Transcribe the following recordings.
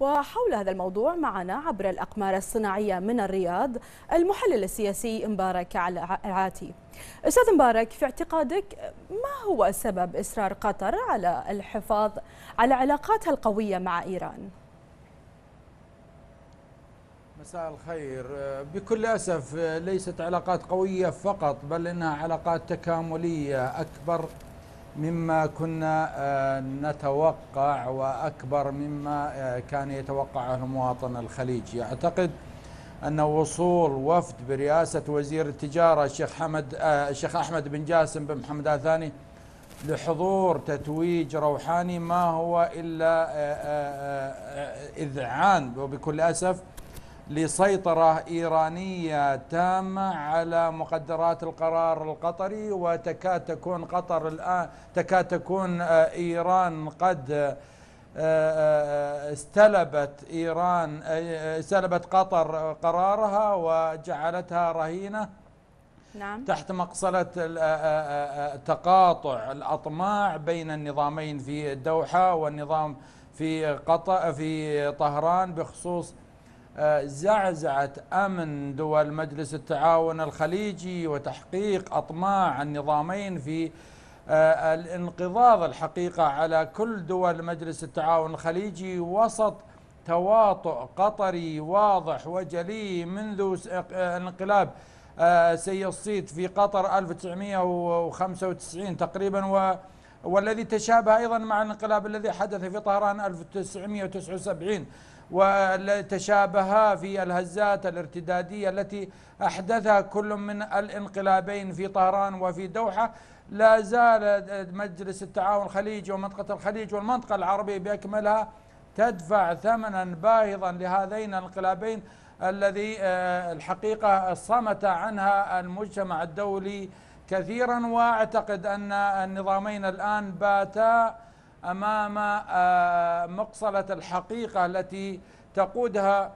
وحول هذا الموضوع معنا عبر الأقمار الصناعية من الرياض المحلل السياسي مبارك العاتي أستاذ مبارك في اعتقادك ما هو سبب إصرار قطر على الحفاظ على علاقاتها القوية مع إيران؟ مساء الخير بكل أسف ليست علاقات قوية فقط بل إنها علاقات تكاملية أكبر مما كنا آه، نتوقع وأكبر مما آه، كان يتوقعه المواطن الخليجي أعتقد أن وصول وفد برئاسة وزير التجارة الشيخ حمد آه، الشيخ أحمد بن جاسم بن محمد الثاني لحضور تتويج روحاني ما هو إلا إذعان وبكل أسف لسيطرة إيرانية تامة على مقدرات القرار القطري وتكاد تكون قطر الآن تكاد تكون آه، إيران قد آه، آه، استلبت إيران استلبت قطر قرارها وجعلتها رهينة نعم. تحت مقصلة تقاطع الأطماع بين النظامين في الدوحة والنظام في قطر في طهران بخصوص زعزعه امن دول مجلس التعاون الخليجي وتحقيق اطماع النظامين في آه، الانقضاض الحقيقه على كل دول مجلس التعاون الخليجي وسط تواطؤ قطري واضح وجلي منذ آه، انقلاب آه، سي الصيت في قطر 1995 تقريبا و والذي تشابه أيضا مع الانقلاب الذي حدث في طهران 1979 وتشابه في الهزات الارتدادية التي أحدثها كل من الانقلابين في طهران وفي دوحة لا زال مجلس التعاون الخليجي ومنطقة الخليج والمنطقة العربية بأكملها تدفع ثمنا باهظا لهذين الانقلابين الذي آه، الحقيقة صمت عنها المجتمع الدولي كثيرا واعتقد ان النظامين الان باتا امام آه، مقصله الحقيقه التي تقودها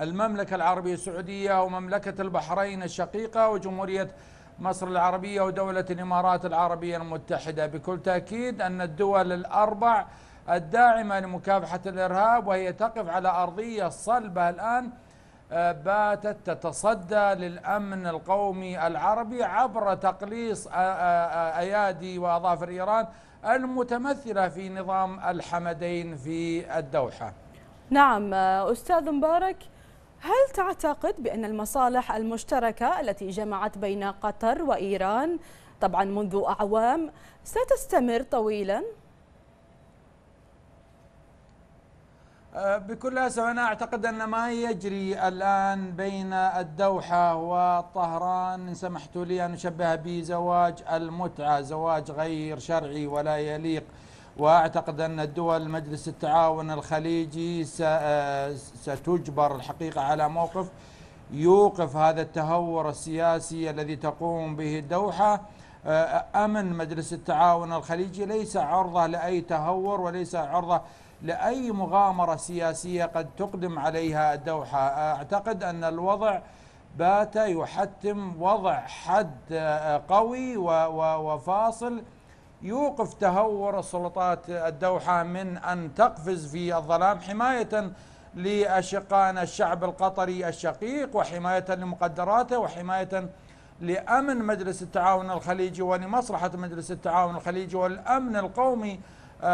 المملكه العربيه السعوديه ومملكه البحرين الشقيقه وجمهوريه مصر العربيه ودوله الامارات العربيه المتحده بكل تاكيد ان الدول الاربع الداعمه لمكافحه الارهاب وهي تقف على ارضيه صلبه الان آه، باتت تتصدى للأمن القومي العربي عبر تقليص آه، آه، أيادي وأظافر إيران المتمثلة في نظام الحمدين في الدوحة نعم أستاذ مبارك هل تعتقد بأن المصالح المشتركة التي جمعت بين قطر وإيران طبعا منذ أعوام ستستمر طويلاً؟ بكل أسف أنا أعتقد أن ما يجري الآن بين الدوحة وطهران إن سمحتوا لي أن أشبه بزواج المتعة زواج غير شرعي ولا يليق وأعتقد أن الدول مجلس التعاون الخليجي آه، ستجبر الحقيقة على موقف يوقف هذا التهور السياسي الذي تقوم به الدوحة آه، أمن مجلس التعاون الخليجي ليس عرضة لأي تهور وليس عرضة لأي مغامرة سياسية قد تقدم عليها الدوحة أعتقد أن الوضع بات يحتم وضع حد آه، قوي وفاصل يوقف تهور السلطات الدوحة من أن تقفز في الظلام حماية لأشقائنا الشعب القطري الشقيق وحماية لمقدراته وحماية لأمن مجلس التعاون الخليجي ولمصلحة مجلس التعاون الخليجي والأمن القومي آه،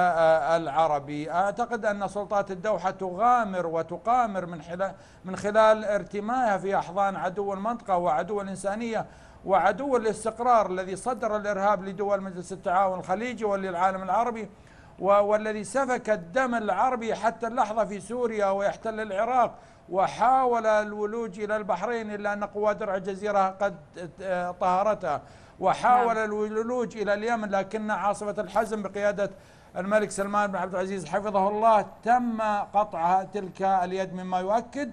آه، العربي أعتقد أن سلطات الدوحة تغامر وتقامر من خلال, من خلال ارتمائها في أحضان عدو المنطقة وعدو الإنسانية وعدو الاستقرار الذي صدر الإرهاب لدول مجلس التعاون الخليجي وللعالم العربي والذي سفك الدم العربي حتى اللحظة في سوريا ويحتل العراق وحاول الولوج إلى البحرين إلا أن قوات درع الجزيرة قد آه، طهرتها وحاول نعم. الولوج إلى اليمن لكن عاصفة الحزم بقيادة الملك سلمان بن عبد العزيز حفظه الله تم قطع تلك اليد مما يؤكد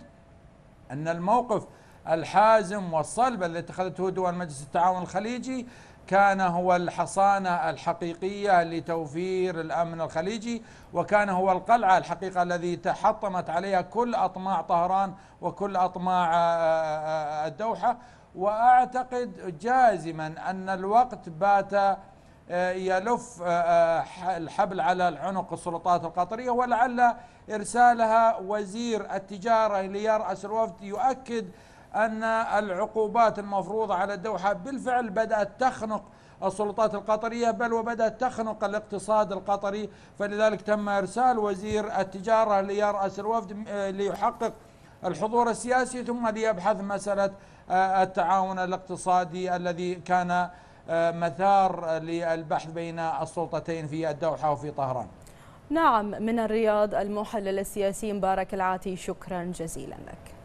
أن الموقف الحازم والصلب الذي اتخذته دول مجلس التعاون الخليجي كان هو الحصانة الحقيقية لتوفير الأمن الخليجي وكان هو القلعة الحقيقة الذي تحطمت عليها كل أطماع طهران وكل أطماع آه، آه، آه، الدوحة واعتقد جازما ان الوقت بات آه، يلف آه، آه، الحبل على العنق السلطات القطريه ولعل ارسالها وزير التجاره ليراس الوفد يؤكد ان العقوبات المفروضه على الدوحه بالفعل بدات تخنق السلطات القطريه بل وبدات تخنق الاقتصاد القطري فلذلك تم ارسال وزير التجاره ليراس الوفد ليحقق الحضور السياسي ثم ليبحث مساله التعاون الاقتصادي الذي كان آه، مثار للبحث بين السلطتين في الدوحة وفي طهران نعم من الرياض المحلل السياسي مبارك العاتي شكرا جزيلا لك